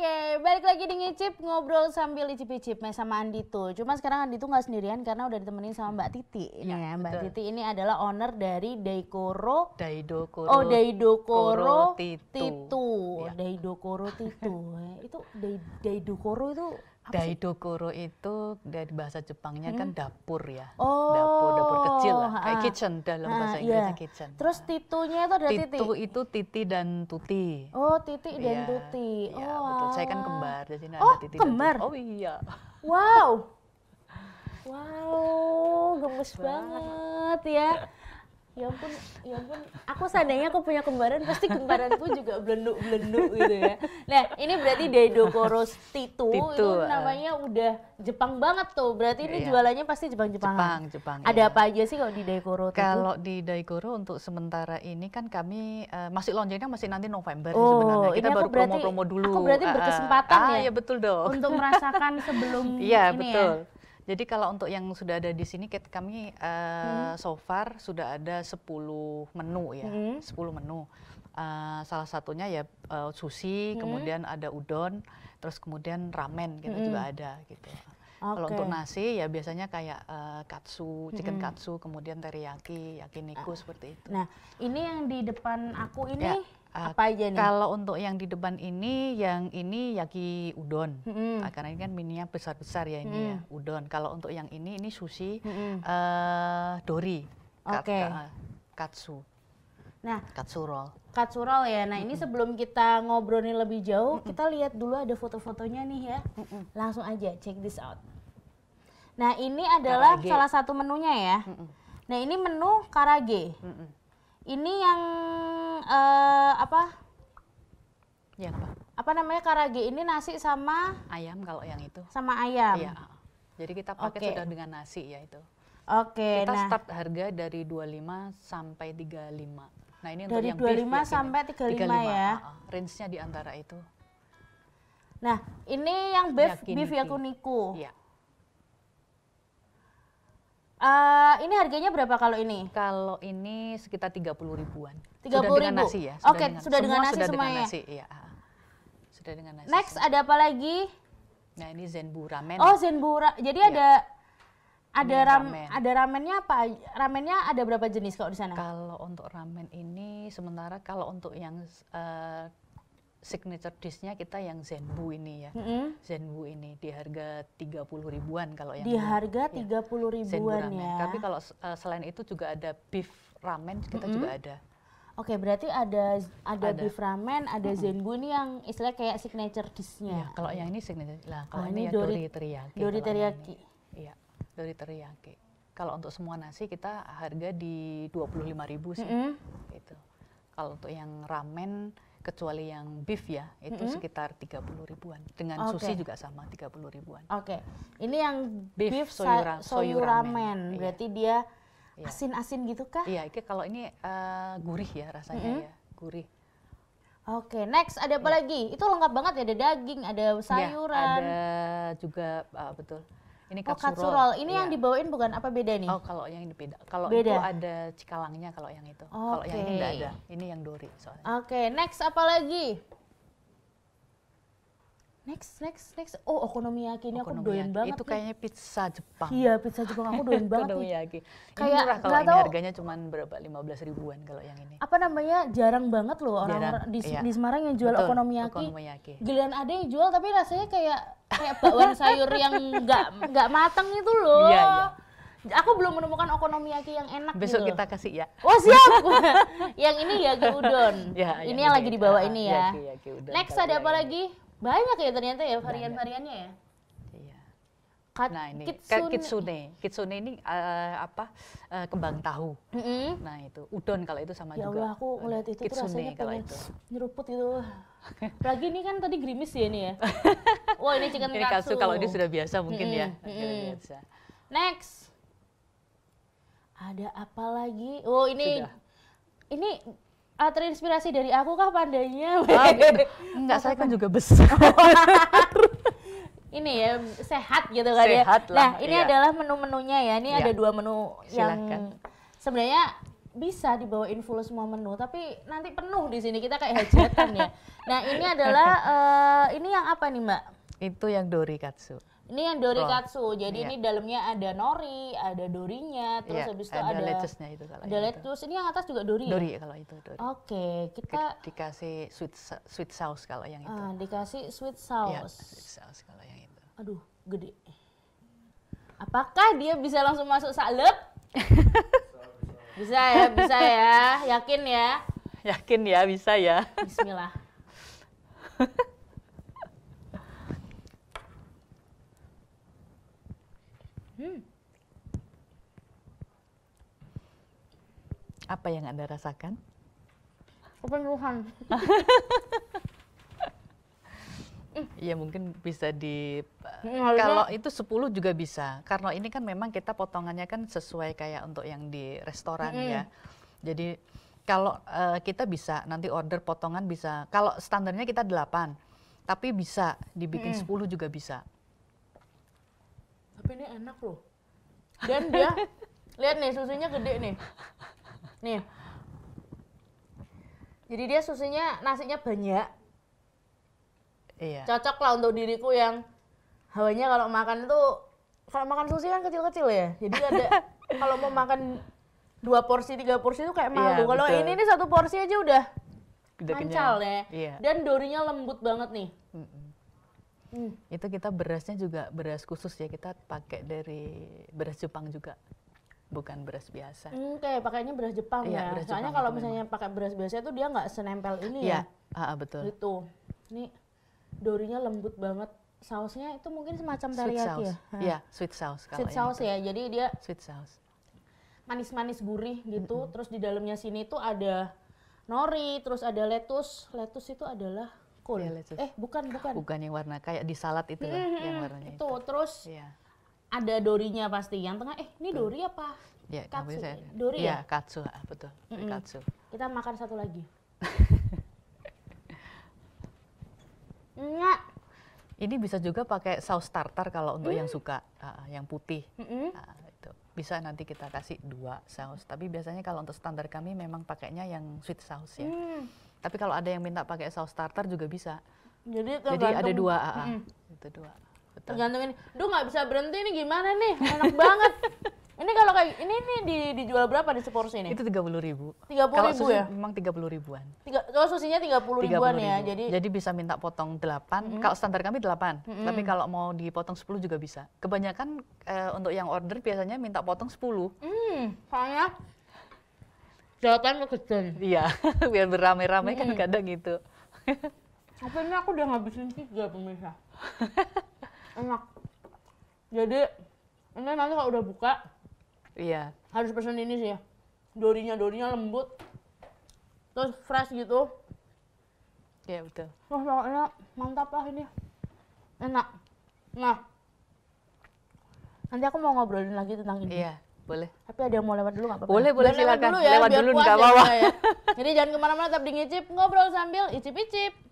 Oke, balik lagi di ngicip ngobrol sambil icip-icip sama Andi tuh. Cuma sekarang Andi tuh nggak sendirian karena udah ditemenin sama Mbak Titi. Ini ya, ya. Mbak betul. Titi ini adalah owner dari Daikoro. Daidokoro. Oh, Daidokoro Titu. Titu. Ya. Daidokoro Titu. itu Daido Daidokoro itu Daidokoro itu dari bahasa Jepangnya kan hmm. kan dapur ya. Oh. Dapur dapur kecil lah, kayak kitchen dalam bahasa ah, Inggrisnya yeah. kitchen. Terus titunya itu ada titi. Titu itu titi dan tuti. Oh, titi dan ya, tuti. Iya, oh. betul. Saya kan kembar, jadi oh, ada titi. Oh, kembar. Oh iya. Wow. Wow, gemes banget ya ya ampun ya ampun aku seandainya aku punya kembaran pasti kembaranku juga belenduk belenduk gitu ya nah ini berarti Daido Titu, Titu itu eh. namanya udah Jepang banget tuh berarti ini iya. jualannya pasti Jepang jepang Jepang Jepang ada iya. apa aja sih kalau di Daikoro kalau di Daikoro untuk sementara ini kan kami uh, masih lonjanya masih nanti November oh, sebenarnya kita baru promo-promo dulu aku berarti ah, ah, ah. berkesempatan uh, ya ah, betul dong untuk merasakan sebelum iya ya? betul jadi kalau untuk yang sudah ada di sini kami uh, hmm. so far sudah ada 10 menu ya, hmm. 10 menu. Uh, salah satunya ya uh, sushi, hmm. kemudian ada udon, terus kemudian ramen gitu hmm. juga ada gitu. Okay. Kalau untuk nasi ya biasanya kayak uh, katsu, chicken -hmm. katsu, kemudian teriyaki, yakiniku uh, seperti itu. Nah, ini yang di depan aku ini ya. Ah, apa aja nih? Kalau untuk yang di depan ini, yang ini yaki udon. Mm. karena ini kan mininya besar-besar ya ini mm. ya, udon. Kalau untuk yang ini, ini sushi mm. uh, dori. Oke. Okay. Ah, katsu. Nah, katsu roll. Katsu roll ya. Nah, mm hmm ini sebelum kita ngobrolin lebih jauh, mm hmm kita lihat dulu ada foto-fotonya nih ya. Mm hmm Langsung aja, check this out. Nah, ini adalah karage. salah satu menunya ya. Mm hmm Nah, ini menu karage. Mm hmm Ini yang uh, apa? Ya apa? Apa namanya karage ini nasi sama ayam kalau yang itu. Sama ayam. Iya. Jadi kita pakai okay. sudah dengan nasi ya itu. Oke. Okay, kita nah. start harga dari 25 sampai 35. Nah, ini untuk dari yang 25 beef, sampai 35, 35 ya. Uh, range-nya di antara itu. Nah, ini yang beef yakiniku. beef yakuniku. Iya. Uh, ini harganya berapa kalau ini? Kalau ini sekitar tiga puluh ribuan. Tiga puluh ribu. nasi ya. Oke, okay, sudah dengan nasi sudah semua ya. iya. Sudah dengan nasi. Next semua. ada apa lagi? Nah, ini zenbu ramen. Oh, zenbu ra Jadi ya. ada ada ram ramen. ada ramennya apa? Ramennya ada berapa jenis kalau di sana? Kalau untuk ramen ini sementara kalau untuk yang uh, signature dishnya kita yang Zenbu ini ya. Mm-hmm. Zenbu ini di harga 30 ribuan kalau yang di ini. harga ya. 30 ribuan ya. Tapi kalau uh, selain itu juga ada beef ramen kita mm-hmm. juga ada. Oke, okay, berarti ada ada, ada. beef ramen, ada mm-hmm. Zenbu ini yang istilah kayak signature dishnya. Ya, kalau yang ini signature. Lah, kalau oh, ini, ini dori, ya dori teriyaki. Dori teriyaki. Iya, dori teriyaki. Kalau untuk semua nasi kita harga di 25.000 sih. Mm-hmm. Itu. Kalau untuk yang ramen kecuali yang beef ya itu mm -hmm. sekitar 30 ribuan dengan okay. sushi juga sama tiga puluh ribuan. Oke. Okay. Ini yang beef, beef soyura, soyura ramen. Iya. Berarti iya. dia asin-asin gitu kah? Iya, itu kalau ini uh, gurih ya rasanya mm -hmm. ya, gurih. Oke, okay, next ada apa yeah. lagi? Itu lengkap banget ya, ada daging, ada iya, sayuran. Yeah, ada juga uh, betul ini oh, katsurol. Oh, Ini ya. yang iya. dibawain bukan apa beda nih? Oh, kalau yang ini beda. Kalau itu ada cikalangnya kalau yang itu. Okay. Kalau yang ini enggak ada. Ini yang dori soalnya. Oke, okay, next apa lagi? next next next oh okonomiyaki ini aku doyan banget itu kayaknya pizza Jepang iya pizza Jepang aku doyan banget okonomiyaki kayak murah kalau ini harganya cuma berapa lima belas ribuan kalau yang ini apa namanya jarang banget loh orang-orang di, iya. di Semarang yang jual Betul, okonomiyaki. okonomiyaki giliran ada yang jual tapi rasanya kayak kayak bakwan sayur yang nggak nggak matang itu loh iya, iya. Aku belum menemukan okonomiyaki yang enak Besok gitu. kita kasih ya. Oh siap. yang ini ya udon. Ya, ya, ini yang, yang lagi dibawa ah, ini ya. Yaki, yaki udon, Next ada apa lagi? Banyak ya ternyata ya varian-variannya ya. Iya. Kat nah ini kitsune. kitsune, kitsune ini uh, apa uh, kembang tahu. Mm -hmm. Nah itu udon kalau itu sama ya juga. Ya Allah aku ngeliat itu kitsune tuh kalau itu. nyeruput gitu. Lagi ini kan tadi grimis ya ini ya. Wah ini chicken ini katsu. kalau ini sudah biasa mungkin mm -hmm. ya. Mm -hmm. biasa. Next. Ada apa lagi? Oh ini sudah. ini ah, terinspirasi dari aku kah pandainya? Ah, enggak, saya kan juga besar. ini ya sehat gitu kan ya. sehat ya. Lah, nah, ini iya. adalah menu-menunya ya. Ini iya. ada dua menu Silahkan. yang sebenarnya bisa dibawain full semua menu tapi nanti penuh di sini kita kayak hajatan ya. Nah, ini adalah uh, ini yang apa nih, Mbak? Itu yang dori katsu. Ini yang dori katsu. Jadi iya. ini dalamnya ada nori, ada dorinya, terus iya, habis itu ada, ada lettuce-nya itu kalau Ada lettuce. Ini yang atas juga dori. Ya? Dori ya? kalau itu dori. Oke, okay, kita dikasih sweet sweet sauce kalau yang itu. Ah, dikasih sweet iya, sauce. Ya, sweet sauce kalau yang itu. Aduh, gede. Apakah dia bisa langsung masuk salep? bisa ya, bisa ya. Yakin ya? Yakin ya, bisa ya. Bismillah. Hmm. Apa yang Anda rasakan? Kepenuhan. Iya mungkin bisa di hmm, kalau itu 10 juga bisa. Karena ini kan memang kita potongannya kan sesuai kayak untuk yang di restoran mm. ya. Jadi kalau uh, kita bisa nanti order potongan bisa. Kalau standarnya kita 8, tapi bisa dibikin mm. 10 juga bisa tapi ini enak loh dan dia lihat nih susunya gede nih nih jadi dia susunya nasinya banyak iya. cocok lah untuk diriku yang hawanya kalau makan itu kalau makan susu kan kecil-kecil ya jadi ada kalau mau makan dua porsi tiga porsi itu kayak malu iya, kalau ini nih satu porsi aja udah kencal ya iya. dan dorinya lembut banget nih -mm hmm. itu kita berasnya juga beras khusus ya kita pakai dari beras Jepang juga bukan beras biasa. Hmm, kayak pakainya beras Jepang ya. ya. Beras Soalnya Jepang kalau misalnya memang. pakai beras biasa itu dia nggak senempel ini iya. ya. Iya, ah, betul. itu, Ini dorinya lembut banget. Sausnya itu mungkin semacam teriyaki ya. Iya, sweet sauce kalau Sweet sauce ya. Jadi dia sweet sauce. Manis-manis gurih gitu. Mm -hmm. Terus di dalamnya sini tuh ada nori, terus ada lettuce lettuce itu adalah kul. Iya, lettuce. Eh bukan bukan. Bukan yang warna kayak di salad itu mm-hmm. yang mm-hmm. warnanya. Itu, itu. terus ya. ada dorinya pasti yang tengah. Eh ini Tuh. dori apa? Iya, iya, ya, katsu. Saya, ah, dori ya. ya? katsu betul. Mm-hmm. Katsu. Kita makan satu lagi. Enggak. Ini bisa juga pakai saus tartar kalau untuk mm. yang suka uh, yang putih. Mm-hmm. Uh, Bisa nanti kita kasih dua saus. Tapi biasanya kalau untuk standar kami memang pakainya yang sweet sauce ya. Mm tapi kalau ada yang minta pakai saus tartar juga bisa. Jadi, Jadi ada dua, mm -hmm. itu dua. Betul. Tergantung ini. Duh nggak bisa berhenti ini gimana nih? Enak banget. Ini kalau kayak ini nih di, dijual berapa di seporsi ini? Itu tiga puluh ribu. Tiga puluh ribu susi, ya? Memang tiga puluh ribuan. Tiga, kalau susinya tiga puluh ribuan ya, ribu. ya, jadi. Jadi bisa minta potong delapan. Mm. Kalau standar kami delapan, mm -hmm. tapi kalau mau dipotong sepuluh juga bisa. Kebanyakan eh, untuk yang order biasanya minta potong sepuluh. Hmm, soalnya jawabannya kecil iya biar beramai-ramai kan kadang gitu tapi ini aku udah ngabisin tiga pemirsa enak jadi ini nanti kalau udah buka iya harus pesen ini sih ya dorinya dorinya lembut terus fresh gitu iya betul wah pokoknya mantap lah ini enak nah nanti aku mau ngobrolin lagi tentang ini iya boleh. Tapi ada yang mau lewat dulu nggak apa-apa? Boleh, ya? boleh silakan. Lewat dulu, ya, lewat dulu Ya. Jadi jangan kemana-mana tetap di ngicip, ngobrol sambil icip-icip.